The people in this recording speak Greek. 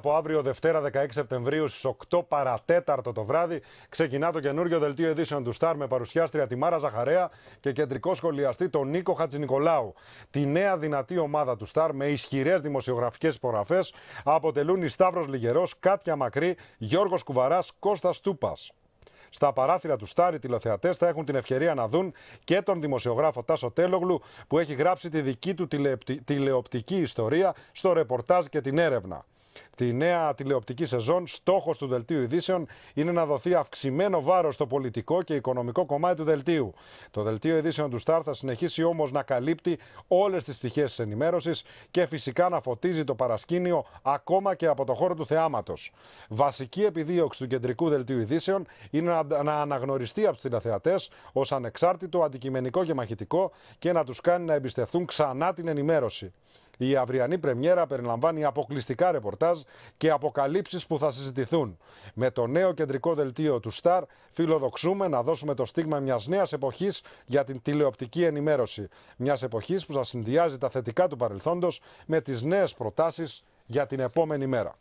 Από αύριο Δευτέρα 16 Σεπτεμβρίου στις 8 παρατέταρτο το βράδυ ξεκινά το καινούριο δελτίο ειδήσεων του Σταρ με παρουσιάστρια τη Μάρα Ζαχαρέα και κεντρικό σχολιαστή τον Νίκο Χατζηνικολάου. Τη νέα δυνατή ομάδα του Σταρ με ισχυρές δημοσιογραφικές υπογραφές αποτελούν η σταύρος Λιγερός, Κάτια Μακρύ, Γιώργος Κουβαράς Κώστας Τούπας. Στα παράθυρα του Στάρ, οι τηλεθεατές θα έχουν την ευκαιρία να δουν και τον δημοσιογράφο Τάσο Τέλογλου, που έχει γράψει τη δική του τηλεοπτική ιστορία στο ρεπορτάζ και την έρευνα. Τη νέα τηλεοπτική σεζόν, στόχος του Δελτίου Ειδήσεων είναι να δοθεί αυξημένο βάρος στο πολιτικό και οικονομικό κομμάτι του Δελτίου. Το Δελτίο Ειδήσεων του Σταρ θα συνεχίσει όμως να καλύπτει όλες τις πτυχές της ενημέρωσης και φυσικά να φωτίζει το παρασκήνιο ακόμα και από το χώρο του θεάματος. Βασική επιδίωξη του κεντρικού Δελτίου Ειδήσεων είναι να αναγνωριστεί από τους τηλεθεατές ως ανεξάρτητο, αντικειμενικό και μαχητικό και να τους κάνει να εμπιστευτούν ξανά την ενημέρωση. Η αυριανή πρεμιέρα περιλαμβάνει αποκλειστικά ρεπορτάζ και αποκαλύψεις που θα συζητηθούν. Με το νέο κεντρικό δελτίο του Star φιλοδοξούμε να δώσουμε το στίγμα μιας νέας εποχής για την τηλεοπτική ενημέρωση. Μιας εποχής που θα συνδυάζει τα θετικά του παρελθόντος με τις νέες προτάσεις για την επόμενη μέρα.